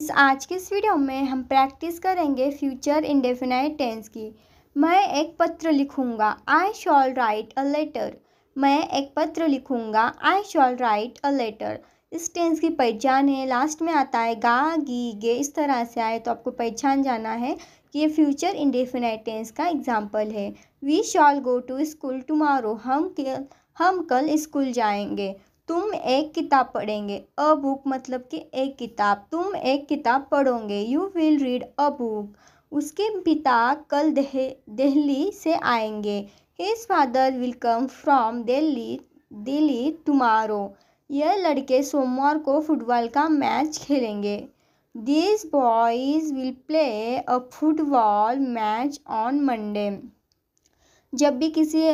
इस आज के इस वीडियो में हम प्रैक्टिस करेंगे फ्यूचर इंडेफिनाइट टेंस की मैं एक पत्र लिखूंगा I shall write a letter मैं एक पत्र लिखूंगा I shall write a letter इस टेंस की पहचान है लास्ट में आता है गा गी गे इस तरह से आए तो आपको पहचान जाना है कि ये फ्यूचर इंडेफिनाइट टेंस का एग्जाम्पल है we shall go to school tomorrow हम कल हम कल स्कूल जाएंगे तुम एक किताब पढ़ेंगे अ बुक मतलब कि एक किताब तुम एक किताब पढ़ोगे you will read a book उसके पिता कल दिल्ली से आएंगे his father will come from Delhi Delhi tomorrow यह लड़के सोमवार को फुटबॉल का मैच खेलेंगे this boys will play a football match on Monday जब भी किसी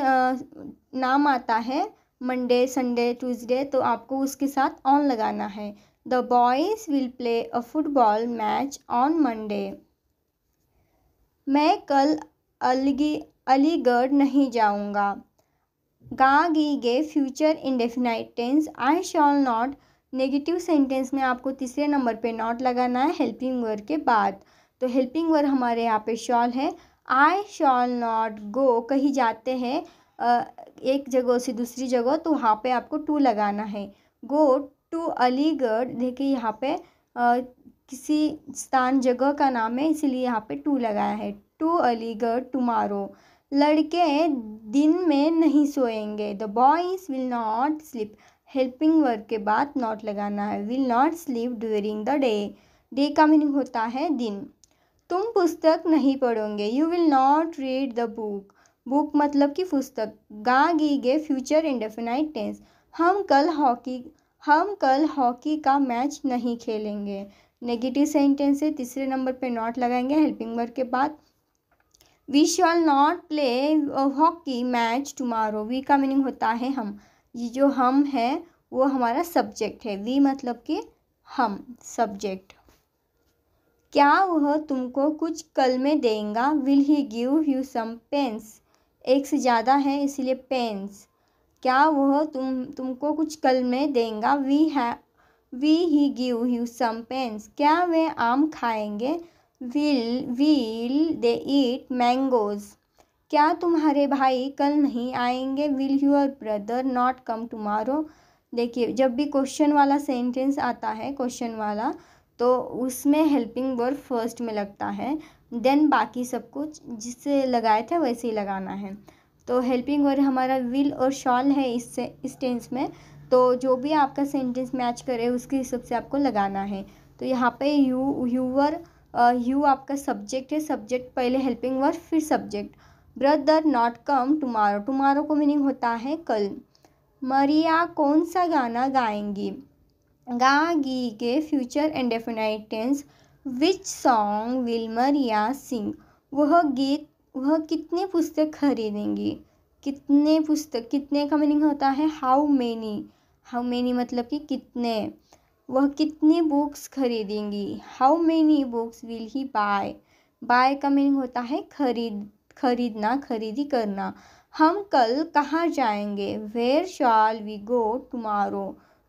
नाम आता है मंडे संडे ट्यूसडे तो आपको उसके साथ ऑन लगाना है the boys will play a football match on Monday मैं कल अलगी अलीगढ़ नहीं जाऊंगा गागी गे future indefinite tense I shall not negative sentence में आपको तीसरे नंबर पे नॉट लगाना है हेल्पिंग वर्ड के बाद तो हेल्पिंग वर्ड हमारे यहाँ पे शॉल है आई शॉल नॉट गो कहीं जाते हैं एक जगह से दूसरी जगह तो वहाँ पे आपको टू लगाना है गो टू अलीगढ़ देखिए यहाँ पे आ, किसी स्थान जगह का नाम है इसीलिए यहाँ पे टू लगाया है टू अलीगढ़ टुमारो लड़के दिन में नहीं सोएंगे the boys will not sleep helping work के बाद नॉट लगाना है will not sleep during the day day का मीनिंग होता है दिन तुम पुस्तक नहीं पढ़ोगे you will not read the book book मतलब कि पुस्तक गा गी गे फ्यूचर इंडेफिनाइट टेंस हम कल हॉकी हम कल हॉकी का मैच नहीं खेलेंगे नेगेटिव सेंटेंस है तीसरे नंबर पे नॉट लगाएंगे हेल्पिंग वर्क के बाद we shall not play hockey match tomorrow we का मीनिंग होता है हम ये जो हम है वो हमारा सब्जेक्ट है वी मतलब कि हम सब्जेक्ट क्या वह तुमको कुछ कल में देंगा will he give you some pens एक से ज़्यादा हैं इसीलिए पेंस क्या वह तुम तुमको कुछ कल में देगा वी है we he give you some pens क्या वे आम खाएंगे will will they eat mangoes क्या तुम्हारे भाई कल नहीं आएंगे will your brother not come tomorrow देखिए जब भी क्वेश्चन वाला सेंटेंस आता है क्वेश्चन वाला तो उसमें हेल्पिंग वर्ब फर्स्ट में लगता है देन बाकी सब कुछ जिससे लगाया था वैसे ही लगाना है तो हेल्पिंग और हमारा विल और शॉल है इससे इस टेंस में तो जो भी आपका सेंटेंस मैच करे उसके हिसाब से आपको लगाना है तो यहाँ पे यू यूवर यू आपका सब्जेक्ट है सब्जेक्ट पहले हेल्पिंग वर्ब फिर subject brother not come tomorrow tomorrow को मीनिंग होता है कल मरिया कौन सा गाना गाएंगी गा गी के future and definite tense which song विलमर या सिंग वह गीत वह कितने पुस्तक खरीदेंगी कितने पुस्तक कितने का मीनिंग होता है हाउ मैनी हाउ मैनी मतलब कि कितने वह कितनी बुक्स खरीदेंगी how many books will he buy buy का मीनिंग होता है खरीद खरीदना खरीदी करना हम कल कहाँ जाएंगे where shall we go tomorrow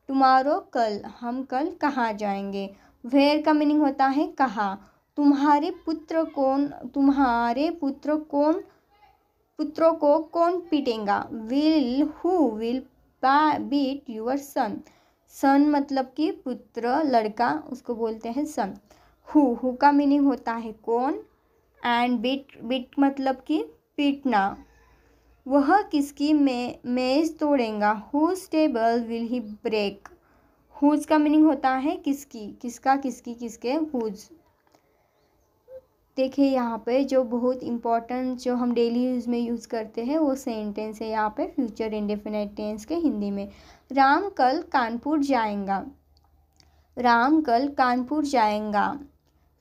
tomorrow कल हम कल कहाँ जाएंगे वेयर का मीनिंग होता है कहाँ तुम्हारे पुत्र कौन तुम्हारे पुत्र कौन पुत्रों को कौन पीटेगा will who will beat your son son मतलब कि पुत्र लड़का उसको बोलते हैं सन हु हु का मीनिंग होता है कौन एंड बिट बिट मतलब कि पीटना वह किसकी मे मेज तोड़ेगा whose table will he break whose का मीनिंग होता है किसकी किसका किसकी किसके हुज देखिए यहाँ पे जो बहुत इम्पॉर्टेंट जो हम डेली यूज़ में यूज़ करते हैं वो सेंटेंस है यहाँ पे फ्यूचर इंडेफिनेट टेंस के हिंदी में राम कल कानपुर जाएगा राम कल कानपुर जाएगा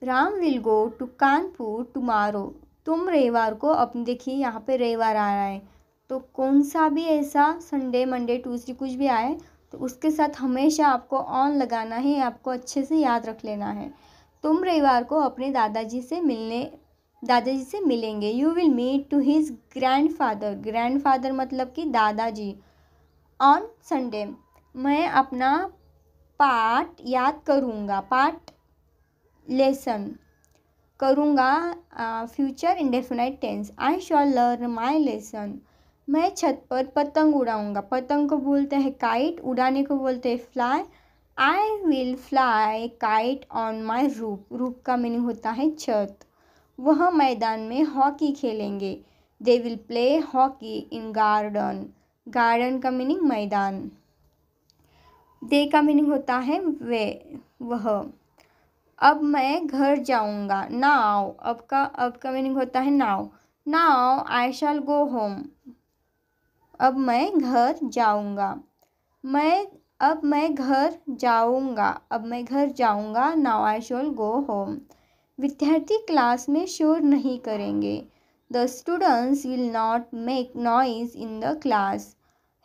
Ram will go to Kanpur tomorrow तुम रविवार को अपने देखिए यहाँ पे रविवार आ रहा है तो कौन सा भी ऐसा संडे मंडे ट्यूसडे कुछ भी आए तो उसके साथ हमेशा आपको ऑन लगाना है आपको अच्छे से याद रख लेना है तुम रविवार को अपने दादाजी से मिलने दादाजी से मिलेंगे you will meet to his grandfather grandfather मतलब कि दादाजी ऑन संडे मैं अपना पार्ट याद करूँगा पार्ट लेसन करूँगा future indefinite tense I shall learn my lesson मैं छत पर पतंग उड़ाऊँगा पतंग को बोलते हैं काइट उड़ाने को बोलते हैं fly I will fly kite on my roof roof का मीनिंग होता है छत वह मैदान में हॉकी खेलेंगे they will play hockey in garden garden का मीनिंग मैदान दे का मीनिंग होता है वे वह अब मैं घर जाऊंगा नाव अब का अब का मीनिंग होता है नाव नाव आई शाल गो होम अब मैं घर जाऊँगा मैं अब मैं घर जाऊँगा अब मैं घर जाऊँगा now I shall go home विद्यार्थी क्लास में शोर नहीं करेंगे the students will not make noise in the class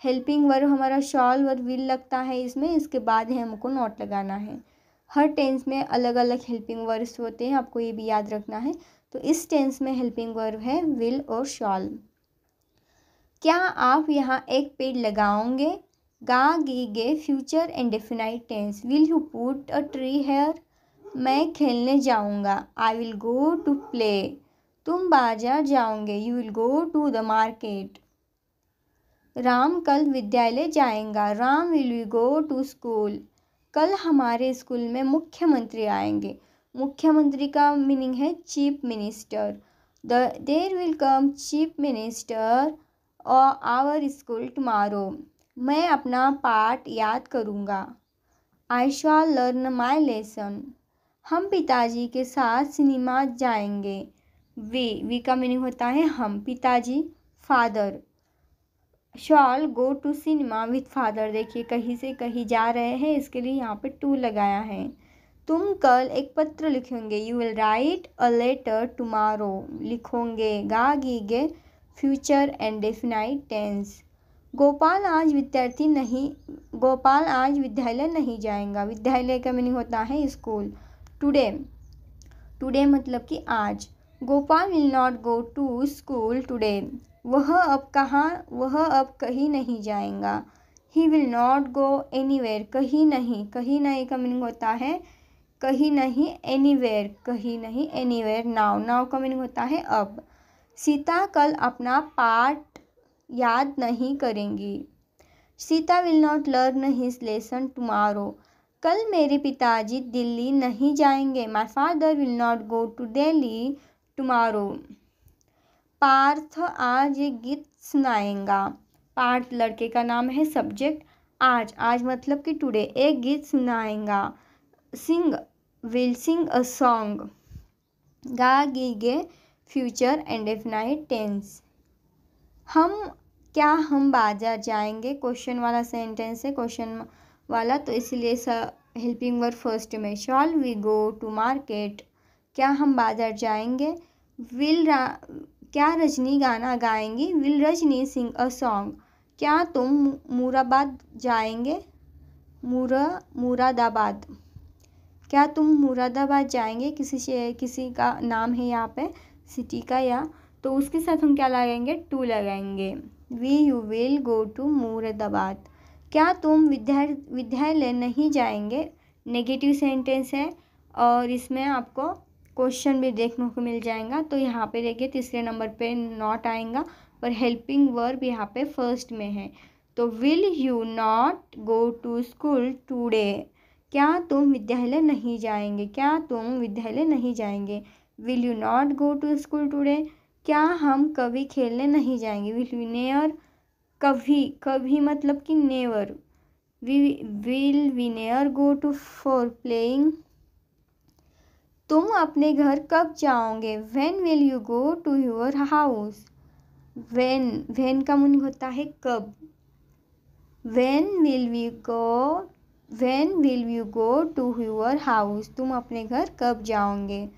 helping verb हमारा शॉल वर्ब विल लगता है इसमें इसके बाद है हमको नॉट लगाना है हर टेंस में अलग अलग हेल्पिंग वर्ब्स होते हैं आपको ये भी याद रखना है तो इस टेंस में हेल्पिंग वर्ब है विल और शॉल क्या आप यहाँ एक पेड़ लगाओगे गा गी गे future and definite tense will you put a tree here मैं खेलने जाऊँगा I will go to play तुम बाजार जाओगे you will go to the market Ram कल विद्यालय जाएगा Ram will we go to school कल हमारे स्कूल में मुख्यमंत्री आएंगे मुख्यमंत्री का मीनिंग है chief minister the there will come chief minister our school tomorrow मैं अपना पार्ट याद करूँगा I shall learn my lesson हम पिताजी के साथ सिनेमा जाएंगे वे वी का मीनिंग होता है हम पिताजी father shall go to cinema with father देखिए कहीं से कहीं जा रहे हैं इसके लिए यहाँ पे टू लगाया है तुम कल एक पत्र लिखेंगे you will write a letter tomorrow लिखोगे गे future and definite tense Gopal आज विद्यार्थी नहीं गोपाल आज विद्यालय नहीं जाएगा विद्यालय का मीनिंग होता है स्कूल टुडे टुडे मतलब कि आज Gopal will not go to school today वह अब कहाँ वह अब कहीं नहीं जाएगा he will not go any कहीं नहीं कहीं नहीं का मीनिंग होता है कहीं नहीं एनी कहीं नहीं एनी नाव नाव का मीनिंग होता है अब सीता कल अपना पाठ याद नहीं करेंगी Sita will not learn his lesson tomorrow कल मेरे पिताजी दिल्ली नहीं जाएंगे my father will not go to Delhi tomorrow Parth आज गीत सुनाएगा पार्थ लड़के का नाम है सब्जेक्ट आज आज मतलब कि टुडे एक गीत सुनाएगा सिंग विल सिंग अ सॉन्ग गा गी गे फ्यूचर एंड टेंस हम क्या हम बाजार जाएंगे क्वेश्चन वाला सेंटेंस है क्वेश्चन वाला तो इसलिए हेल्पिंग वर्ड फर्स्ट में shall we go to market क्या हम बाजार जाएंगे विल क्या रजनी गाना गाएंगी will Rajni sing a song क्या तुम मुराबाद जाएंगे मुरा मुरादाबाद क्या तुम मुरादाबाद जाएंगे किसी किसी का नाम है यहाँ पे सिटी का या तो उसके साथ हम क्या लगाएंगे टू लगाएंगे we you will go to Moradabad क्या तुम विद्यालय विद्यालय नहीं जाएंगे नेगेटिव सेंटेंस है और इसमें आपको क्वेश्चन भी देखने को मिल जाएगा तो यहाँ पे देखिए तीसरे नंबर पे नॉट आएगा पर हेल्पिंग वर्ब यहाँ पे फर्स्ट में है तो will you not go to school today क्या तुम विद्यालय नहीं जाएंगे क्या तुम विद्यालय नहीं जाएंगे will you not go to school today क्या हम कभी खेलने नहीं जाएंगे विल यू नेयर कभी कभी मतलब कि never we will we never go to for playing तुम अपने घर कब जाओगे when will you go to your house when when का मुन होता है कब when will we go when will you go to your house तुम अपने घर कब जाओगे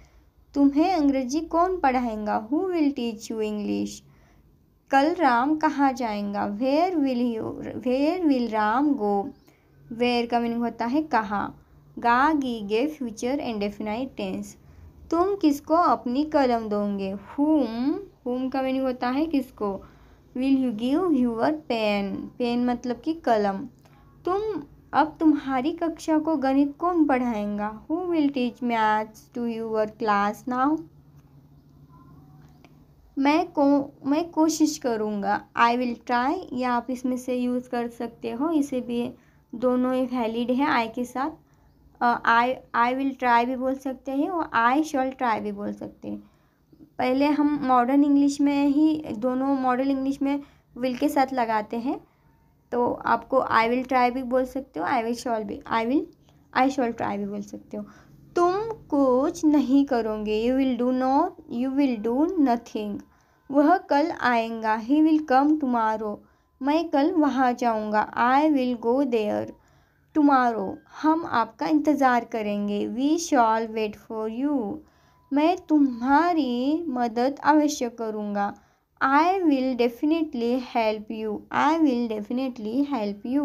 तुम्हें अंग्रेजी कौन पढ़ाएगा who will teach you English कल राम कहाँ जाएगा where will you where will Ram go where का मीनिंग होता है कहाँ गा गी गे फ्यूचर एंड डेफिनाइट टेंस तुम किसको अपनी कलम दोगे हुम हुम का मीनिंग होता है किसको will you give your pen pen मतलब कि कलम तुम अब तुम्हारी कक्षा को गणित कौन पढ़ाएगा who will teach maths to your class now मैं को मैं कोशिश करूँगा आई विल ट्राई या आप इसमें से यूज़ कर सकते हो इसे भी दोनों ही वैलिड है आई के साथ आई आई विल ट्राई भी बोल सकते हैं और आई शॉल ट्राई भी बोल सकते हैं पहले हम मॉडर्न इंग्लिश में ही दोनों मॉडल इंग्लिश में विल के साथ लगाते हैं तो आपको आई विल ट्राई भी बोल सकते हो आई विल शॉल भी I will I shall try भी बोल सकते हो तुम कुछ नहीं करोगे you will do not you will do nothing वह कल आएगा ही विल कम टुमारो मैं कल वहाँ जाऊँगा I will go there tomorrow हम आपका इंतज़ार करेंगे we shall wait for you मैं तुम्हारी मदद अवश्य करूँगा I will definitely help you I will definitely help you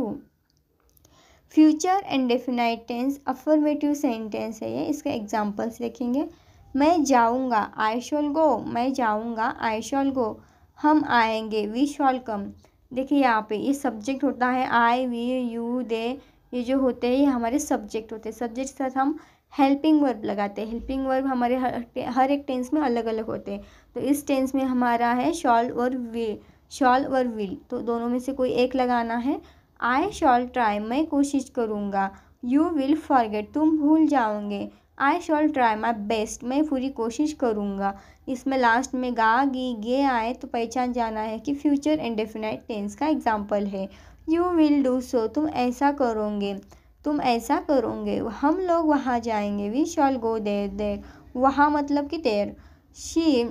future and definite tense affirmative sentence है ये इसका एग्जाम्पल्स देखेंगे मैं जाऊँगा आई शॉल गो मैं जाऊँगा आई शॉल गो हम आएंगे वी शॉल कम देखिए यहाँ पे ये सब्जेक्ट होता है आई वी यू दे ये जो होते हैं ये हमारे सब्जेक्ट होते हैं सब्जेक्ट के साथ हम हेल्पिंग वर्ब लगाते हैं हेल्पिंग वर्ब हमारे हर हर एक टेंस में अलग अलग होते हैं तो इस टेंस में हमारा है शॉल और वे शॉल और विल तो दोनों में से कोई एक लगाना है आई शॉल ट्राई मैं कोशिश करूँगा यू विल फॉरगेट तुम भूल जाओगे I shall try my best मैं पूरी कोशिश करूँगा इसमें लास्ट में गा गी गे आए तो पहचान जाना है कि फ्यूचर इंडेफिनाइट टेंस का एग्जाम्पल है यू विल डू सो तुम ऐसा करोगे तुम ऐसा करोगे हम लोग वहाँ जाएंगे वी शॉल गो देर देर वहाँ मतलब कि देर शी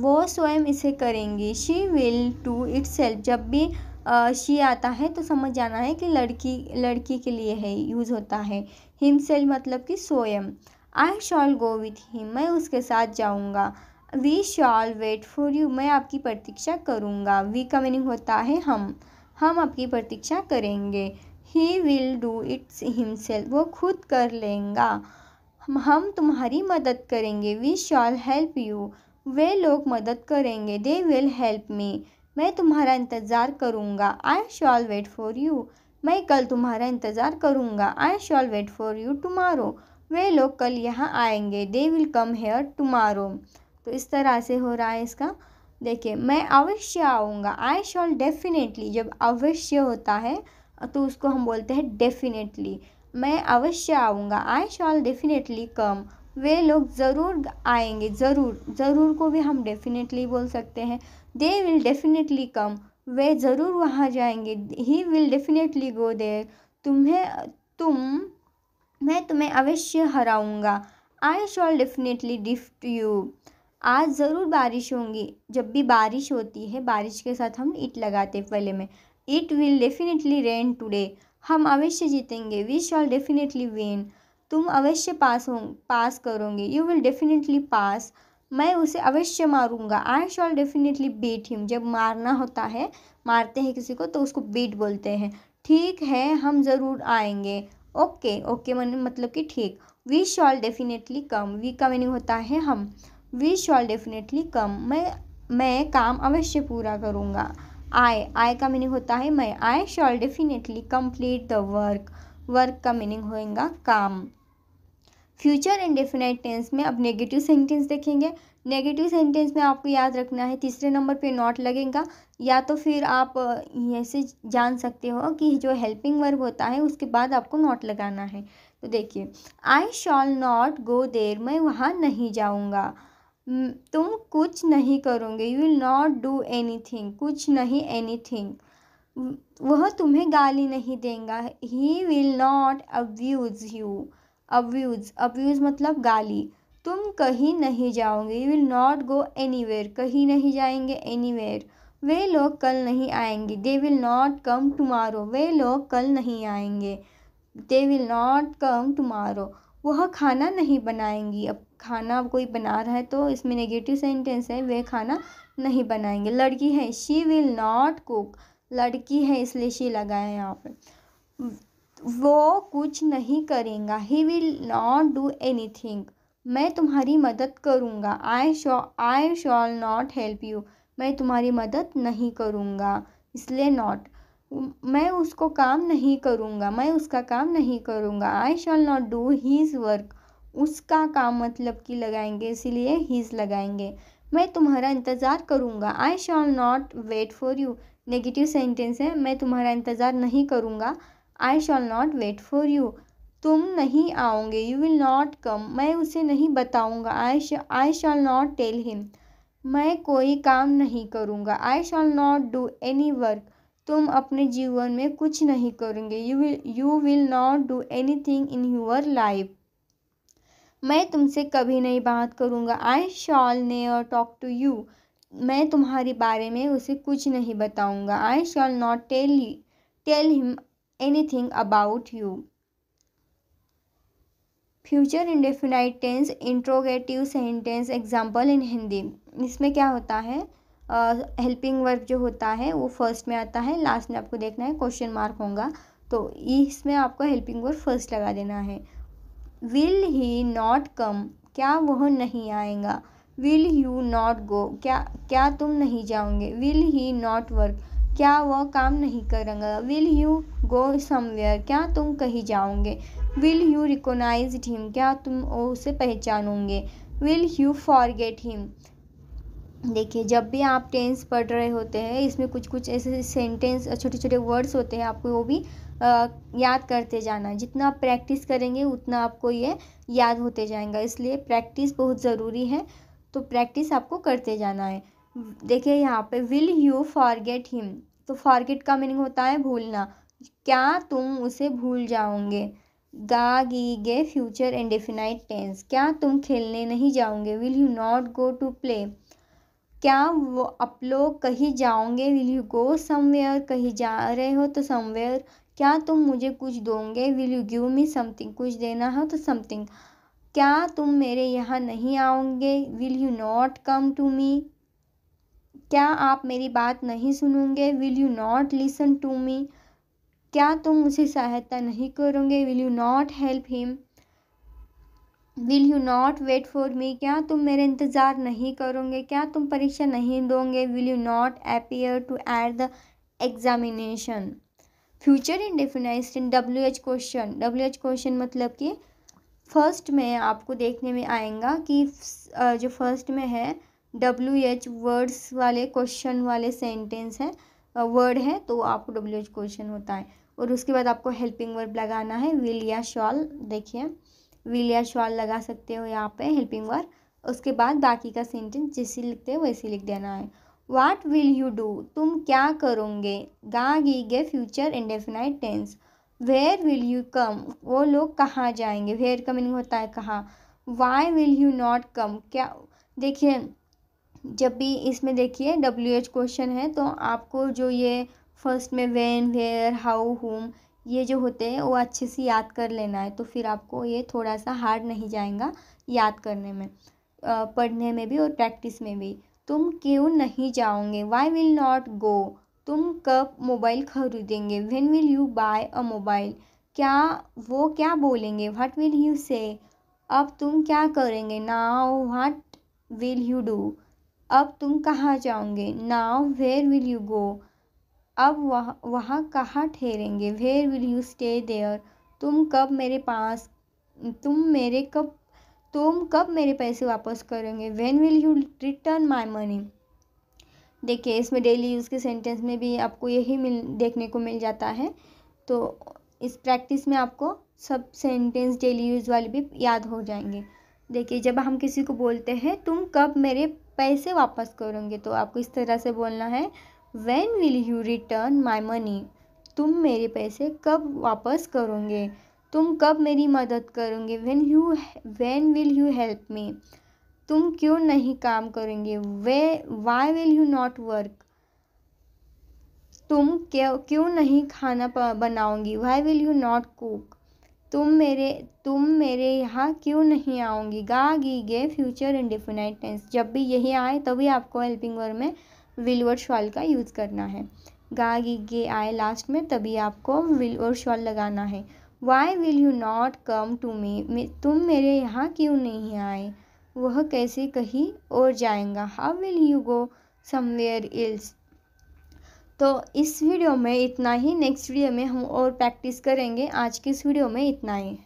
वो स्वयं इसे करेंगी she will do it self जब भी शी आता है तो समझ जाना है कि लड़की लड़की के लिए है यूज़ होता है हिम सेल्फ मतलब कि स्वयं I shall go with him मैं उसके साथ जाऊँगा we shall wait for you मैं आपकी प्रतीक्षा करूँगा वी का मीनिंग होता है हम हम आपकी प्रतीक्षा करेंगे he will do its himself वो खुद कर लेगा हम तुम्हारी मदद करेंगे वी शॉल हेल्प यू वे लोग मदद करेंगे दे विल हेल्प मी मैं तुम्हारा इंतज़ार करूँगा I shall wait for you मैं कल तुम्हारा इंतज़ार करूँगा I shall wait for you tomorrow वे लोग कल यहाँ आएंगे they will come here tomorrow तो इस तरह से हो रहा है इसका देखिए मैं अवश्य आऊँगा आई शॉल डेफिनेटली जब अवश्य होता है तो उसको हम बोलते हैं डेफिनेटली मैं अवश्य आऊँगा आई शॉल डेफिनेटली कम वे लोग ज़रूर आएंगे ज़रूर ज़रूर को भी हम डेफिनेटली बोल सकते हैं दे विल डेफिनेटली कम वे ज़रूर वहाँ जाएंगे ही विल डेफिनेटली गो देर तुम्हें तुम मैं तुम्हें अवश्य हराऊंगा I shall definitely defeat you आज ज़रूर बारिश होंगी जब भी बारिश होती है बारिश के साथ हम ईट लगाते पहले में it will definitely rain today हम अवश्य जीतेंगे वी शॉल डेफिनेटली विन तुम अवश्य पास हो पास करोगे यू विल डेफिनेटली पास मैं उसे अवश्य मारूंगा I shall definitely beat him जब मारना होता है मारते हैं किसी को तो उसको बीट बोलते हैं ठीक है हम ज़रूर आएंगे ओके ओके मन मतलब कि ठीक we shall definitely come we का मीनिंग होता है हम वी शॉल डेफिनेटली कम मैं मैं काम अवश्य पूरा करूँगा आई आई का मीनिंग होता है मैं I shall definitely complete the work work का मीनिंग होएगा काम फ्यूचर एंड डेफिनेट टेंस में अब नेगेटिव सेंटेंस देखेंगे नेगेटिव सेंटेंस में आपको याद रखना है तीसरे नंबर पे नॉट लगेगा या तो फिर आप ऐसे जान सकते हो कि जो हेल्पिंग वर्ब होता है उसके बाद आपको नॉट लगाना है तो देखिए आई शॉल नॉट गो देर मैं वहाँ नहीं जाऊँगा तुम कुछ नहीं करोगे you will not do anything कुछ नहीं एनी थिंग वह तुम्हें गाली नहीं देगा he will not abuse you abuse abuse मतलब गाली तुम कहीं नहीं जाओगे you will not go where कहीं नहीं जाएंगे वेयर वे लोग कल नहीं आएंगे they will not come tomorrow वे लोग कल नहीं आएंगे they will not come tomorrow वह खाना नहीं बनाएंगी अब खाना कोई बना रहा है तो इसमें नेगेटिव सेंटेंस है वे खाना नहीं बनाएंगे लड़की है शी विल नॉट कुक लड़की है इसलिए शी लगाए यहाँ पर वो कुछ नहीं करेगा he will not do anything मैं तुम्हारी मदद करूँगा I shall I shall not help you मैं तुम्हारी मदद नहीं करूँगा इसलिए नॉट मैं उसको काम नहीं करूँगा मैं उसका काम नहीं करूँगा I shall not do his work उसका का मतलब कि लगाएंगे इसीलिए हीज़ लगाएंगे मैं तुम्हारा इंतज़ार करूँगा I shall not wait for you negative sentence है मैं तुम्हारा इंतज़ार नहीं करूँगा I shall not wait for you तुम नहीं आओगे यू विल नॉट कम मैं उसे नहीं बताऊँगा I I shall not tell him मैं कोई काम नहीं करूँगा I shall not do any work तुम अपने जीवन में कुछ नहीं करेंगे you will you will not do anything in your life मैं तुमसे कभी नहीं बात करूँगा I shall never talk to you मैं तुम्हारे बारे में उसे कुछ नहीं बताऊँगा I shall not tell tell him anything about you future indefinite tense interrogative sentence example in Hindi इसमें क्या होता है हेल्पिंग uh, वर्ब जो होता है वो फर्स्ट में आता है लास्ट में आपको देखना है क्वेश्चन मार्क होगा तो इसमें आपको हेल्पिंग वर्ब फर्स्ट लगा देना है विल ही नॉट कम क्या वह नहीं आएगा विल यू नॉट गो क्या क्या तुम नहीं जाओगे विल ही नॉट वर्क क्या वह काम नहीं करेगा विल यू गो समवेयर क्या तुम कहीं जाओगे विल यू रिकोनाइज हिम क्या तुम उसे पहचानोगे विल यू फॉरगेट हिम देखिए जब भी आप टेंस पढ़ रहे होते हैं इसमें कुछ कुछ ऐसे सेंटेंस छोटे छोटे वर्ड्स होते हैं आपको वो भी याद करते जाना जितना आप प्रैक्टिस करेंगे उतना आपको ये याद होते जाएगा इसलिए प्रैक्टिस बहुत ज़रूरी है तो प्रैक्टिस आपको करते जाना है देखिए यहाँ पे विल यू फॉरगेट हिम तो फॉरगेट का मीनिंग होता है भूलना क्या तुम उसे भूल जाओगे गा गी गे फ्यूचर एंड टेंस क्या तुम खेलने नहीं जाओगे will you not go to play क्या वो आप लोग कहीं जाओगे विल यू गो समवेयर कहीं जा रहे हो तो समवेयर क्या तुम मुझे कुछ दोगे will you give me something कुछ देना हो तो समथिंग क्या तुम मेरे यहाँ नहीं आओगे will you not come to me क्या आप मेरी बात नहीं सुनोगे will you not listen to me क्या तुम मुझे सहायता नहीं करोगे will you not help him will you not wait for me क्या तुम मेरे इंतज़ार नहीं करोगे क्या तुम परीक्षा नहीं दोगे will you not appear to at the examination future indefinite in W H question W H question मतलब कि फर्स्ट में आपको देखने में आएगा कि जो फर्स्ट में है डब्ल्यू एच वर्ड्स वाले क्वेश्चन वाले सेंटेंस हैं वर्ड है तो आपको डब्ल्यू एच क्वेश्चन होता है और उसके बाद आपको हेल्पिंग वर्ब लगाना है विल या शॉल देखिए विल या शॉल लगा सकते हो यहाँ पे हेल्पिंग वर्ब उसके बाद बाकी का सेंटेंस जैसे लिखते हैं वैसे लिख देना है वाट विल यू डू तुम क्या करोगे गा गी गे future indefinite tense where will you come वो लोग कहाँ जाएंगे वेयर का मीनिंग होता है कहाँ why will you not come क्या देखिए जब भी इसमें देखिए डब्ल्यू एच क्वेश्चन है तो आपको जो ये फर्स्ट में वेन वेयर हाउ होम ये जो होते हैं वो अच्छे से याद कर लेना है तो फिर आपको ये थोड़ा सा हार्ड नहीं जाएगा याद करने में पढ़ने में भी और प्रैक्टिस में भी तुम क्यों नहीं जाओगे वाई विल नॉट गो तुम कब मोबाइल खरीदेंगे when will you buy a mobile क्या वो क्या बोलेंगे व्हाट विल यू से अब तुम क्या करेंगे now what will you do अब तुम कहाँ जाओगे now where will you go अब वह वहाँ कहाँ ठहरेंगे where will you stay there तुम कब मेरे पास तुम मेरे कब तुम कब मेरे पैसे वापस करेंगे when will you return my money देखिए इसमें डेली यूज़ के सेंटेंस में भी आपको यही मिल देखने को मिल जाता है तो इस प्रैक्टिस में आपको सब सेंटेंस डेली यूज़ वाले भी याद हो जाएंगे देखिए जब हम किसी को बोलते हैं तुम कब मेरे पैसे वापस करोगे तो आपको इस तरह से बोलना है when will you return my money तुम मेरे पैसे कब वापस करोगे तुम कब मेरी मदद करोगे when you when will you help me तुम क्यों नहीं काम करोगे वे why will you not work तुम क्यों क्यों नहीं खाना बनाओगी why will you not cook तुम मेरे तुम मेरे यहाँ क्यों नहीं आओगी गा गी गे फ्यूचर इंडिफिनाइट टेंस जब भी यही आए तभी आपको हेल्पिंग वर्ब में विल वर्ड शॉल का यूज़ करना है गा गी गे आए लास्ट में तभी आपको विल वर्ड शॉल लगाना है why will you not come to me तुम मेरे यहाँ क्यों नहीं आए वह कैसे कहीं और जाएगा how will you go somewhere else तो इस वीडियो में इतना ही नेक्स्ट वीडियो में हम और प्रैक्टिस करेंगे आज के इस वीडियो में इतना ही